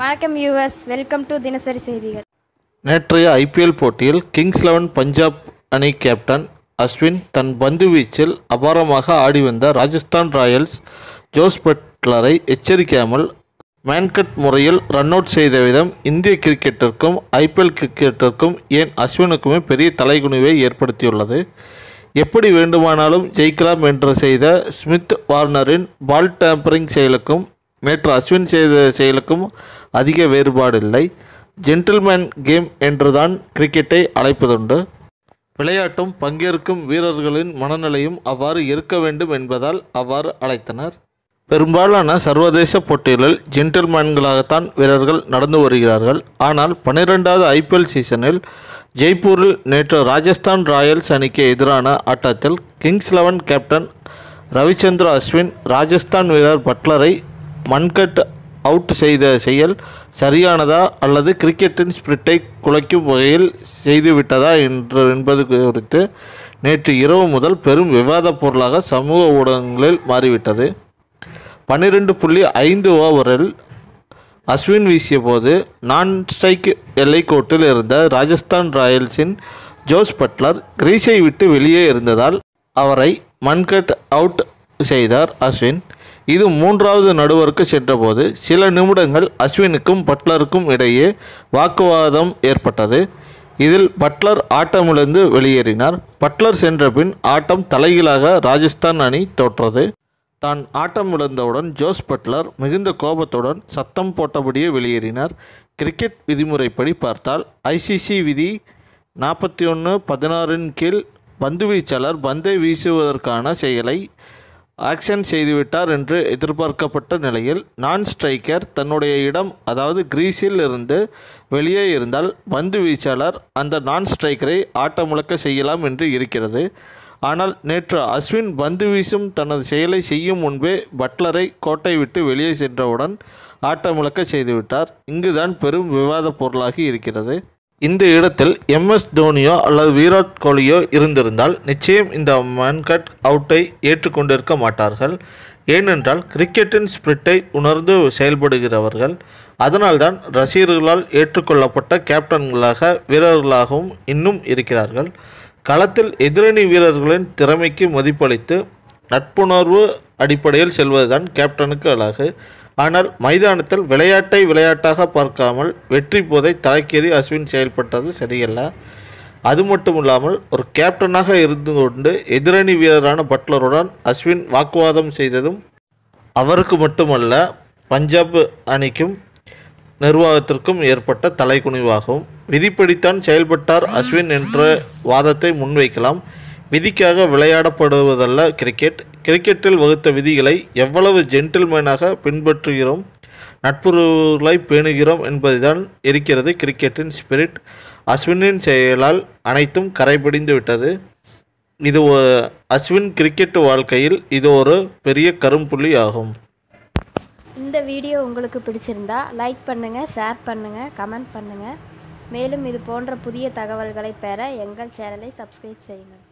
வணக்கம் US welcome to தினசரி செய்திகள் நேற்றைய ஐபிஎல் போட்டியில் கிங்ஸ் லெவன் பஞ்சாப் அணி கேப்டன் அஸ்வின் தன் பந்து வீச்சில் அபாரமாக ஆடி வந்த ராஜஸ்தான் ராயல்ஸ் ஜோஸ் பட்லரை எச்சரிக்காமல் மேன்கட் முறையில் ரன் அவுட் செய்த விதம் இந்திய கிரிக்கெட்டிற்கும் ஐபிஎல் கிரிக்கெட்டிற்கும் ஏன் அஸ்வினுக்குமே பெரிய தலைகுனிவை ஏற்படுத்தியுள்ளது எப்படி வேண்டுமானாலும் ஜெயிக்கலாம் என்று செய்த ஸ்மித் வார்னரின் பால் டேம்பரிங் செயலுக்கும் நேற்று அஸ்வின் செய்த செயலுக்கும் அதிக வேறுபாடு இல்லை ஜென்டில்மேன் கேம் என்றுதான் கிரிக்கெட்டை அழைப்பதுண்டு விளையாட்டும் பங்கேற்கும் வீரர்களின் மனநிலையும் அவ்வாறு இருக்க வேண்டும் என்பதால் அவ்வாறு அழைத்தனர் பெரும்பாலான சர்வதேச போட்டிகளில் ஜென்டில்மேன்களாகத்தான் வீரர்கள் நடந்து வருகிறார்கள் ஆனால் பன்னிரெண்டாவது ஐபிஎல் சீசனில் ஜெய்ப்பூரில் நேற்று ராஜஸ்தான் ராயல்ஸ் அணிக்கு எதிரான ஆட்டத்தில் Kings Eleven captain Ravichandra Ashwin Rajasthan வீரர் பட்லரை மண்கட் அவுட் செய்த செயல் சரியானதா அல்லது கிரிக்கெட்டின் ஸ்பிரிட்டை குலைக்கும் வகையில் செய்துவிட்டதா என்று என்பது குறித்து நேற்று இரவு முதல் பெரும் விவாதப் பொருளாக சமூக ஊடகங்களில் மாறிவிட்டது பன்னிரெண்டு புள்ளி ஐந்து ஓவரில் அஸ்வின் வீசிய போது நான் ஸ்ட்ரைக் எல்லைக்கோட்டில் இருந்த ராஜஸ்தான் ராயல்ஸின் ஜோஸ் பட்லர் கிரீஸை விட்டு வெளியே இருந்ததால் அவரை மன்கட் அவுட் செய்தார் அஸ்வின் இது மூன்றாவது நடுவருக்கு சென்றபோது சில நிமிடங்கள் அஸ்வினுக்கும் பட்லருக்கும் இடையே வாக்குவாதம் ஏற்பட்டது இதில் பட்லர் ஆட்டமிழந்து வெளியேறினார் பட்லர் சென்றபின் ஆட்டம் தலைகீழாக ராஜஸ்தான் அணி தோற்றது தான் ஆட்டம் ஜோஸ் பட்லர் மிகுந்த கோபத்துடன் சத்தம் போட்டபடியே வெளியேறினார் கிரிக்கெட் விதிமுறைப்படி பார்த்தால் ஐசிசி விதி நாற்பத்தி ஒன்று பதினாறின் கீழ் பந்துவீச்சாளர் பந்தை வீசுவதற்கான செயலை ஆக்ஷன் செய்துவிட்டார் என்று எதிர்பார்க்கப்பட்ட நிலையில் நான் ஸ்ட்ரைக்கர் தன்னுடைய இடம் அதாவது கிரீஸில் இருந்து வெளியே இருந்தால் பந்து வீச்சாளர் அந்த நான் ஸ்ட்ரைக்கரை ஆட்டமுழக்க செய்யலாம் என்று இருக்கிறது ஆனால் நேற்று அஸ்வின் பந்து வீசும் தனது செயலை செய்யும் முன்பே பட்லரை கோட்டை விட்டு வெளியே சென்றவுடன் ஆட்டமுழக்க செய்துவிட்டார் இங்குதான் பெரும் விவாத பொருளாகி இருக்கிறது இந்த இடத்தில் எம்எஸ் தோனியோ அல்லது விராட் கோலியோ இருந்திருந்தால் நிச்சயம் இந்த மன்கட் அவுட்டை ஏற்றுக்கொண்டிருக்க மாட்டார்கள் ஏனென்றால் கிரிக்கெட்டின் ஸ்பிரிட்டை உணர்ந்து செயல்படுகிறவர்கள் அதனால்தான் ரசிகர்களால் ஏற்றுக்கொள்ளப்பட்ட கேப்டன்களாக வீரர்களாகவும் இன்னும் இருக்கிறார்கள் களத்தில் எதிரணி வீரர்களின் திறமைக்கு மதிப்பளித்து நட்புணர்வு அடிப்படையில் செல்வதுதான் கேப்டனுக்கு அழகு ஆனால் மைதானத்தில் விளையாட்டை விளையாட்டாக பார்க்காமல் வெற்றி போதை தலைக்கேறி அஸ்வின் செயல்பட்டது சரியல்ல அது மட்டும் இல்லாமல் ஒரு கேப்டனாக இருந்து கொண்டு எதிரணி வீரரான பட்லருடன் அஸ்வின் வாக்குவாதம் செய்ததும் அவருக்கு மட்டுமல்ல பஞ்சாப் அணிக்கும் நிர்வாகத்திற்கும் ஏற்பட்ட தலைக்குனிவாகும் விதிப்படித்தான் செயல்பட்டார் அஸ்வின் என்ற வாதத்தை முன்வைக்கலாம் விதிக்காக விளையாடப்படுவதல்ல கிரிக்கெட் கிரிக்கெட்டில் வகுத்த விதிகளை எவ்வளவு ஜென்டில்மேனாக பின்பற்றுகிறோம் நட்புறவுகளை பேணுகிறோம் என்பதுதான் இருக்கிறது கிரிக்கெட்டின் ஸ்பிரிட் அஸ்வினின் செயலால் அனைத்தும் கரைபிடிந்து விட்டது இது அஸ்வின் கிரிக்கெட் வாழ்க்கையில் இது ஒரு பெரிய கரும்புள்ளி ஆகும் இந்த வீடியோ உங்களுக்கு பிடிச்சிருந்தா லைக் பண்ணுங்கள் ஷேர் பண்ணுங்கள் கமெண்ட் பண்ணுங்கள் மேலும் இது போன்ற புதிய தகவல்களை பெற எங்கள் சேனலை சப்ஸ்கிரைப் செய்யுங்கள்